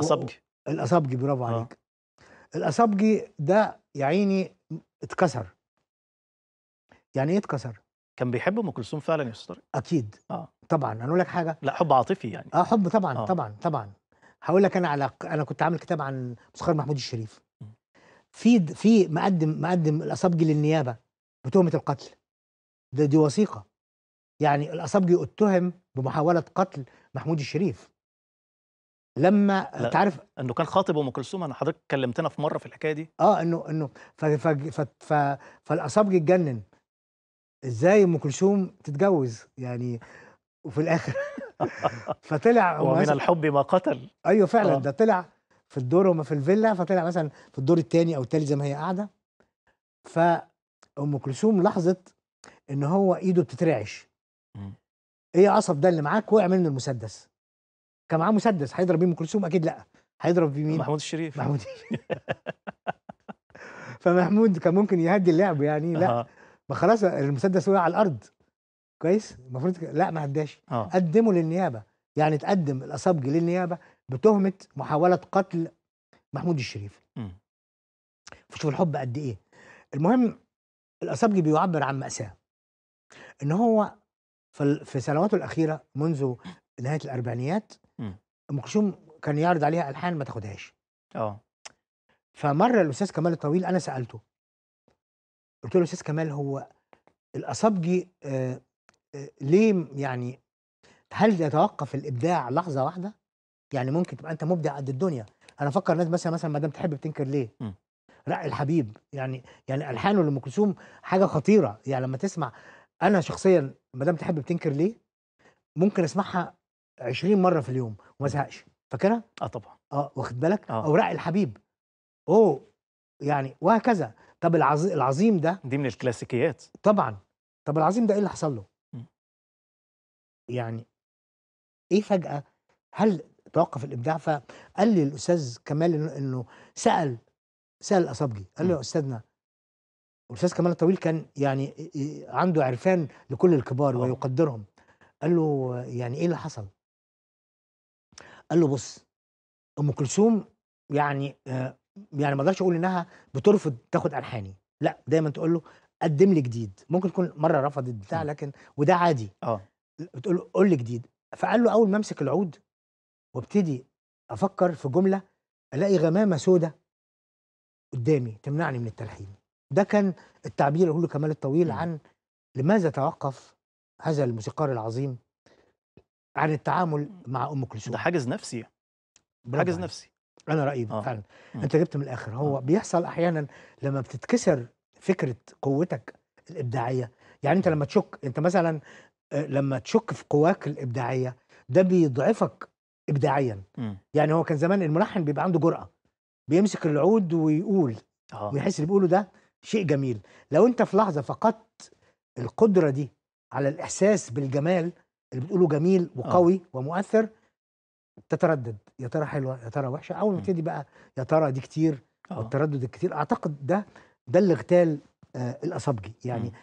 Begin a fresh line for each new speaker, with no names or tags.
الأصبجي الاصابجي برافو آه. عليك الأصبجي ده يا عيني اتكسر يعني ايه اتكسر؟ كان بيحب ام كلثوم فعلا يا استاذ اكيد اه طبعا انا اقول لك حاجه لا حب عاطفي يعني اه حب طبعا آه. طبعا طبعا هقول لك انا على انا كنت عامل كتاب عن مسخر محمود الشريف في في مقدم مقدم الاصابجي للنيابه بتهمه القتل ده دي وثيقه يعني الاصابجي اتهم بمحاوله قتل محمود الشريف لما انت تعرف انه كان خاطب ام كلثوم انا حضرتك كلمتنا في مره في الحكايه دي اه انه انه ف ف ف ف اتجنن ازاي ام كلثوم تتجوز يعني وفي الاخر فطلع ومن الحب ما قتل ايوه فعلا آه. ده طلع في الدور وما في الفيلا فطلع مثلا في الدور الثاني او الثالث زي ما هي قاعده فام كلثوم لاحظت ان هو ايده بتترعش ايه عصب ده اللي معاك وقع منه المسدس كان معاه مسدس هيضرب بيه ام كلثوم اكيد لا هيضرب بيه مين محمود الشريف محمود فمحمود كان ممكن يهدي اللعب يعني لا ما خلاص المسدس وقع على الارض كويس المفروض لا ما هداش أه. قدمه للنيابه يعني تقدم الاصابجي للنيابه بتهمه محاوله قتل محمود الشريف فشوف الحب قد ايه المهم الاصابجي بيعبر عن ماساه ان هو في سنواته الاخيره منذ نهايه الاربعينيات إمم. ام كلثوم كان يعرض عليها الحان ما تاخدهاش اه فمره الاستاذ كمال الطويل انا سالته قلت له استاذ كمال هو الاصابجي آه، آه، ليه يعني هل يتوقف الابداع لحظه واحده يعني ممكن تبقى انت مبدع قد الدنيا انا افكر الناس مثلا مثلا ما دام تحب بتنكر ليه إمم. لا الحبيب يعني يعني الحانه لام كلثوم حاجه خطيره يعني لما تسمع انا شخصيا ما دام تحب بتنكر ليه ممكن اسمعها 20 مره في اليوم وما ازهقش فاكرها؟ اه طبعا اه واخد بالك؟ آه. اوراق الحبيب او يعني وهكذا طب العظيم العظيم ده دي من الكلاسيكيات طبعا طب العظيم ده ايه اللي حصل له؟ يعني ايه فجاه هل توقف الابداع فقال لي الاستاذ كمال انه, سال سال الاصابجي قال له يا استاذنا الاستاذ كمال الطويل كان يعني عنده عرفان لكل الكبار آه. ويقدرهم قال له يعني ايه اللي حصل؟ قال له بص ام كلثوم يعني آه يعني ما اقدرش اقول انها بترفض تاخد الحاني لا دايما تقول له قدم لي جديد ممكن تكون مره رفضت بتاع لكن وده عادي اه بتقول له قول لي جديد فقال له اول ما امسك العود وابتدي افكر في جمله الاقي غمامه سودة قدامي تمنعني من التلحين ده كان التعبير اللي له كمال الطويل عن لماذا توقف هذا الموسيقار العظيم عن التعامل مع ام كلثوم ده حاجز نفسي حاجز نفسي انا رايي آه. فعلا انت جبت من الاخر هو آه. بيحصل احيانا لما بتتكسر فكره قوتك الابداعيه يعني انت لما تشك انت مثلا آه، لما تشك في قواك الابداعيه ده بيضعفك ابداعيا م. يعني هو كان زمان الملحن بيبقى عنده جرأه بيمسك العود ويقول آه. ويحس اللي بيقوله ده شيء جميل لو انت في لحظه فقدت القدره دي على الاحساس بالجمال اللي بتقوله جميل آه. وقوي أوه. ومؤثر تتردد يا ترى حلوه يا ترى وحشه اول ما تبتدي بقى يا ترى دي كتير آه. والتردد الكتير اعتقد ده ده اللي اغتال آه الاصابجي يعني م.